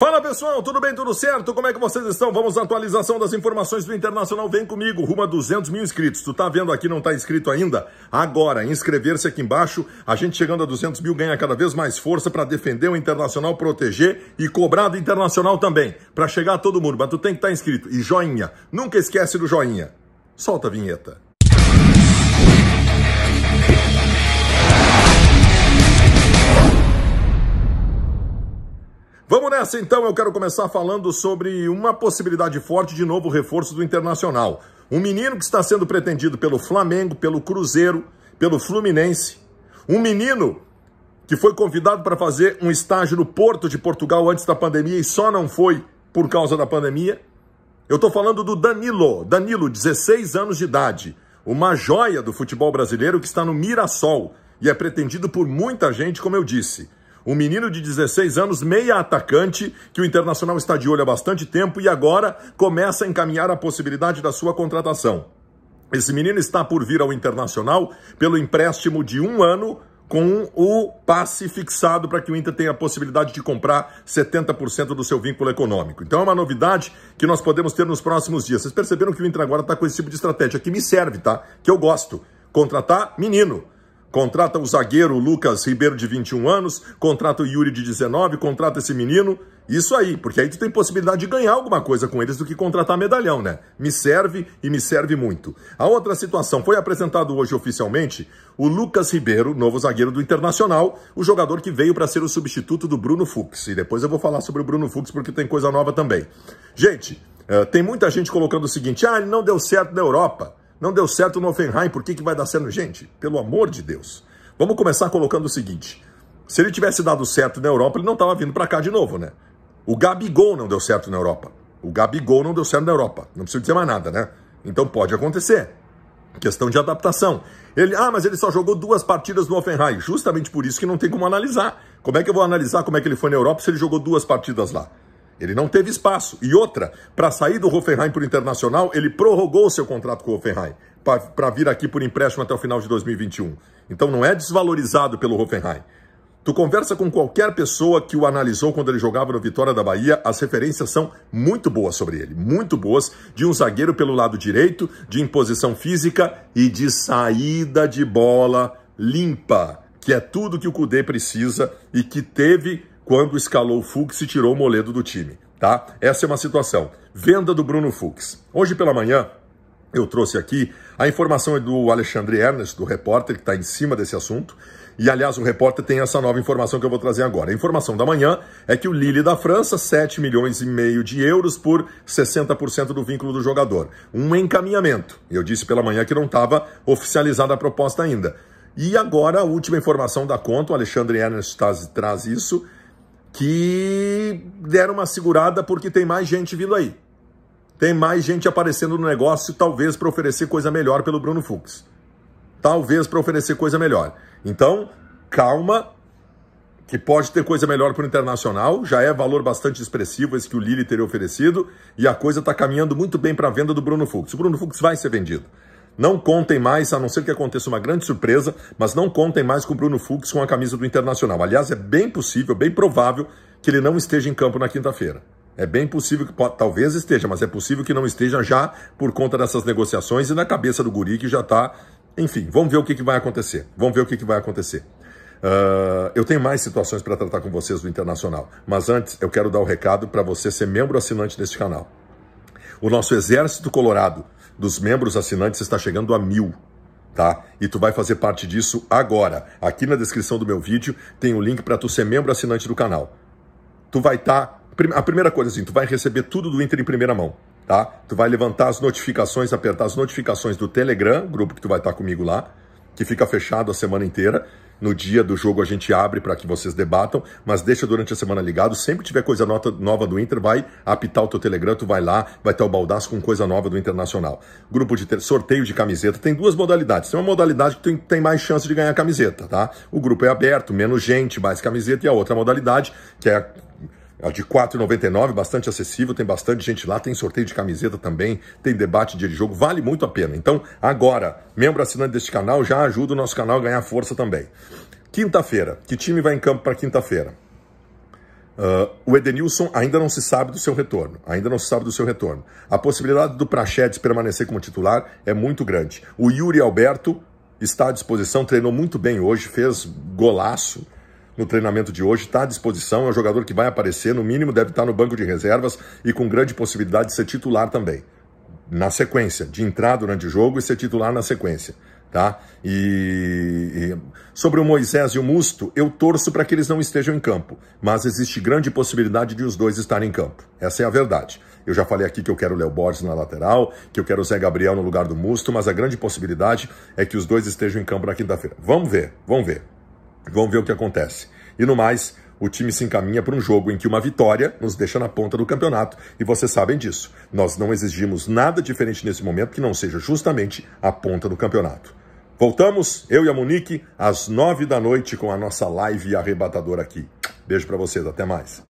Fala pessoal, tudo bem, tudo certo? Como é que vocês estão? Vamos à atualização das informações do Internacional. Vem comigo, rumo a 200 mil inscritos. Tu tá vendo aqui, não tá inscrito ainda? Agora, inscrever-se aqui embaixo. A gente chegando a 200 mil ganha cada vez mais força para defender o Internacional, proteger e cobrar do Internacional também. Para chegar a todo mundo, mas tu tem que estar tá inscrito. E joinha, nunca esquece do joinha. Solta a vinheta. nessa então, eu quero começar falando sobre uma possibilidade forte de novo reforço do Internacional. Um menino que está sendo pretendido pelo Flamengo, pelo Cruzeiro, pelo Fluminense. Um menino que foi convidado para fazer um estágio no Porto de Portugal antes da pandemia e só não foi por causa da pandemia. Eu estou falando do Danilo, Danilo, 16 anos de idade, uma joia do futebol brasileiro que está no Mirassol e é pretendido por muita gente, como eu disse. Um menino de 16 anos, meia atacante, que o Internacional está de olho há bastante tempo e agora começa a encaminhar a possibilidade da sua contratação. Esse menino está por vir ao Internacional pelo empréstimo de um ano com o passe fixado para que o Inter tenha a possibilidade de comprar 70% do seu vínculo econômico. Então é uma novidade que nós podemos ter nos próximos dias. Vocês perceberam que o Inter agora está com esse tipo de estratégia que me serve, tá? Que eu gosto. Contratar menino Contrata o zagueiro Lucas Ribeiro, de 21 anos, contrata o Yuri, de 19, contrata esse menino. Isso aí, porque aí tu tem possibilidade de ganhar alguma coisa com eles do que contratar medalhão, né? Me serve e me serve muito. A outra situação foi apresentado hoje oficialmente o Lucas Ribeiro, novo zagueiro do Internacional, o jogador que veio para ser o substituto do Bruno Fux. E depois eu vou falar sobre o Bruno Fux porque tem coisa nova também. Gente, eh, tem muita gente colocando o seguinte: ah, ele não deu certo na Europa. Não deu certo no Offenheim, por que, que vai dar certo? Gente, pelo amor de Deus. Vamos começar colocando o seguinte. Se ele tivesse dado certo na Europa, ele não estava vindo para cá de novo, né? O Gabigol não deu certo na Europa. O Gabigol não deu certo na Europa. Não preciso dizer mais nada, né? Então pode acontecer. Questão de adaptação. Ele, ah, mas ele só jogou duas partidas no Offenheim. Justamente por isso que não tem como analisar. Como é que eu vou analisar como é que ele foi na Europa se ele jogou duas partidas lá? Ele não teve espaço. E outra, para sair do Hoffenheim para o Internacional, ele prorrogou o seu contrato com o Hoffenheim para vir aqui por empréstimo até o final de 2021. Então não é desvalorizado pelo Hoffenheim. Tu conversa com qualquer pessoa que o analisou quando ele jogava no Vitória da Bahia, as referências são muito boas sobre ele, muito boas, de um zagueiro pelo lado direito, de imposição física e de saída de bola limpa, que é tudo que o Cudê precisa e que teve quando escalou o Fux e tirou o Moledo do time, tá? Essa é uma situação. Venda do Bruno Fux. Hoje pela manhã, eu trouxe aqui a informação do Alexandre Ernest, do repórter que está em cima desse assunto. E, aliás, o repórter tem essa nova informação que eu vou trazer agora. A informação da manhã é que o Lille da França, 7 milhões e meio de euros por 60% do vínculo do jogador. Um encaminhamento. Eu disse pela manhã que não estava oficializada a proposta ainda. E agora, a última informação da conta, o Alexandre Ernest traz, traz isso, que deram uma segurada porque tem mais gente vindo aí. Tem mais gente aparecendo no negócio, talvez para oferecer coisa melhor pelo Bruno Fux. Talvez para oferecer coisa melhor. Então, calma, que pode ter coisa melhor para o internacional. Já é valor bastante expressivo esse que o Lili teria oferecido. E a coisa está caminhando muito bem para a venda do Bruno Fux. O Bruno Fux vai ser vendido. Não contem mais, a não ser que aconteça uma grande surpresa, mas não contem mais com o Bruno Fux com a camisa do Internacional. Aliás, é bem possível, bem provável que ele não esteja em campo na quinta-feira. É bem possível que talvez esteja, mas é possível que não esteja já por conta dessas negociações e na cabeça do guri que já está. Enfim, vamos ver o que, que, vai acontecer. Vamos ver o que, que vai acontecer. Uh, eu tenho mais situações para tratar com vocês do Internacional, mas antes eu quero dar o um recado para você ser membro assinante deste canal. O nosso Exército Colorado dos membros assinantes está chegando a mil. Tá? E tu vai fazer parte disso agora. Aqui na descrição do meu vídeo tem o um link para tu ser membro assinante do canal. Tu vai estar tá... a primeira coisa assim, tu vai receber tudo do Inter em primeira mão, tá? Tu vai levantar as notificações, apertar as notificações do Telegram, grupo que tu vai estar tá comigo lá, que fica fechado a semana inteira. No dia do jogo a gente abre para que vocês debatam, mas deixa durante a semana ligado. Sempre tiver coisa nova do Inter, vai apitar o teu Telegram, tu vai lá, vai ter o baldaço com coisa nova do Internacional. Grupo de sorteio de camiseta, tem duas modalidades. Tem uma modalidade que tem, tem mais chance de ganhar camiseta, tá? O grupo é aberto, menos gente, mais camiseta, e a outra modalidade, que é a é de 4,99, bastante acessível, tem bastante gente lá, tem sorteio de camiseta também, tem debate dia de jogo, vale muito a pena. Então, agora, membro assinante deste canal já ajuda o nosso canal a ganhar força também. Quinta-feira, que time vai em campo para quinta-feira? Uh, o Edenilson ainda não se sabe do seu retorno, ainda não se sabe do seu retorno. A possibilidade do Prachedes permanecer como titular é muito grande. O Yuri Alberto está à disposição, treinou muito bem hoje, fez golaço, no treinamento de hoje, está à disposição, é um jogador que vai aparecer, no mínimo deve estar tá no banco de reservas e com grande possibilidade de ser titular também. Na sequência, de entrar durante o jogo e ser titular na sequência. Tá? E, e sobre o Moisés e o Musto, eu torço para que eles não estejam em campo, mas existe grande possibilidade de os dois estarem em campo. Essa é a verdade. Eu já falei aqui que eu quero o Léo Borges na lateral, que eu quero o Zé Gabriel no lugar do Musto, mas a grande possibilidade é que os dois estejam em campo na quinta-feira. Vamos ver, vamos ver. Vamos ver o que acontece. E no mais, o time se encaminha para um jogo em que uma vitória nos deixa na ponta do campeonato, e vocês sabem disso. Nós não exigimos nada diferente nesse momento que não seja justamente a ponta do campeonato. Voltamos, eu e a Monique, às nove da noite com a nossa live arrebatadora aqui. Beijo para vocês, até mais.